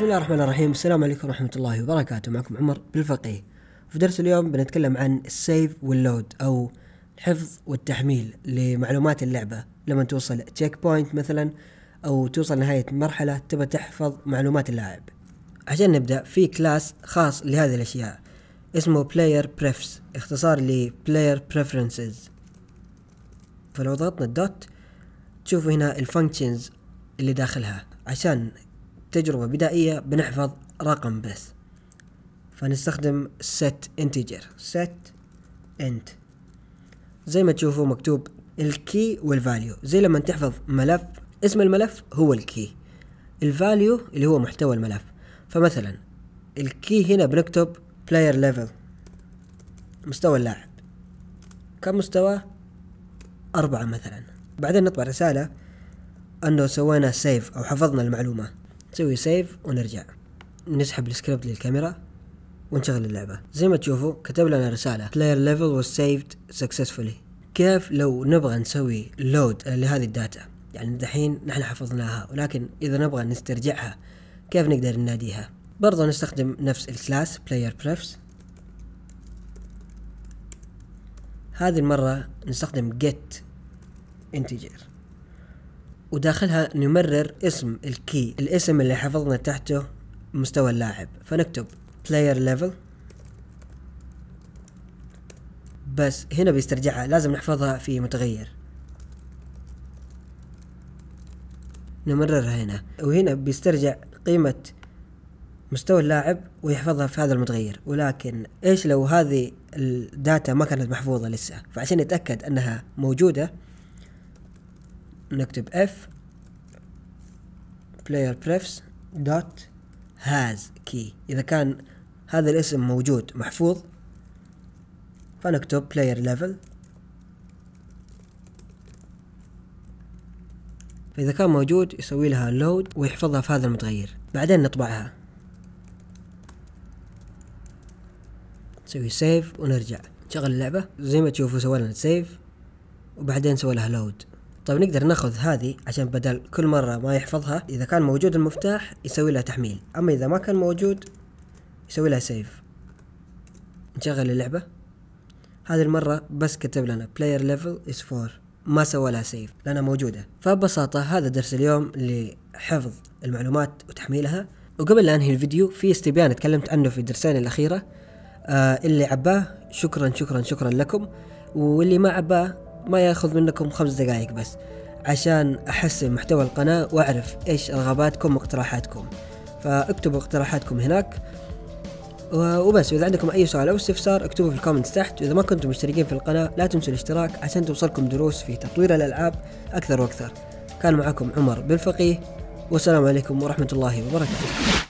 بسم الله الرحمن الرحيم السلام عليكم ورحمة الله وبركاته معكم عمر بالفقيه في درس اليوم بنتكلم عن السيف واللود أو الحفظ والتحميل لمعلومات اللعبة لما توصل تشيك بوينت مثلا أو توصل نهاية مرحلة تبى تحفظ معلومات اللاعب عشان نبدأ في كلاس خاص لهذه الأشياء اسمه Player Prefs اختصار ل Player Preferences فلو ضغطنا الدوت تشوفوا هنا الفانكشنز اللي داخلها عشان تجربة بدائية بنحفظ رقم بس فنستخدم set integer set int زي ما تشوفوا مكتوب الكي والفاليو زي لما تحفظ ملف اسم الملف هو الكي الفاليو اللي هو محتوى الملف فمثلا الكي هنا بنكتب player level مستوى اللاعب كم مستوى أربعة مثلا بعدين نطبع رسالة أنه سوينا سيف أو حفظنا المعلومة نسوي سيف ونرجع نسحب السكريبت للكاميرا ونشغل اللعبة زي ما تشوفوا كتب لنا رسالة player level was saved successfully كيف لو نبغى نسوي لود لهذه الداتا يعني دحين نحن حفظناها ولكن إذا نبغى نسترجعها كيف نقدر نناديها برضو نستخدم نفس الكلاس player prefs هذه المرة نستخدم get integer وداخلها نمرر اسم الكي الاسم اللي حفظنا تحته مستوى اللاعب فنكتب player level بس هنا بيسترجعها لازم نحفظها في متغير نمررها هنا وهنا بيسترجع قيمة مستوى اللاعب ويحفظها في هذا المتغير ولكن ايش لو هذه الداتا ما كانت محفوظة لسه فعشان نتأكد انها موجودة نكتب اف player prefs dot has key إذا كان هذا الاسم موجود محفوظ فنكتب player level فإذا كان موجود يسوي لها load ويحفظها في هذا المتغير بعدين نطبعها نسوي سيف ونرجع نشغل اللعبة زي ما تشوفوا سوى لنا سيف وبعدين سوى لها لود طيب نقدر ناخذ هذه عشان بدل كل مرة ما يحفظها إذا كان موجود المفتاح يسوي لها تحميل أما إذا ما كان موجود يسوي لها سيف نشغل اللعبة هذه المرة بس كتب لنا player level is 4 ما سوى لها سيف لأنها موجودة فببساطة هذا درس اليوم لحفظ المعلومات وتحميلها وقبل لا أنهي الفيديو في استبيان تكلمت عنه في الدرسين الأخيرة آه اللي عباه شكرا شكرا شكرا لكم واللي ما عباه ما ياخذ منكم خمس دقائق بس عشان احسن محتوى القناة واعرف ايش رغباتكم واقتراحاتكم فاكتبوا اقتراحاتكم هناك وبس واذا عندكم اي سؤال او استفسار اكتبوا في الكومنتس تحت واذا ما كنتم مشتركين في القناة لا تنسوا الاشتراك عشان توصلكم دروس في تطوير الالعاب اكثر واكثر كان معكم عمر بالفقيه والسلام عليكم ورحمة الله وبركاته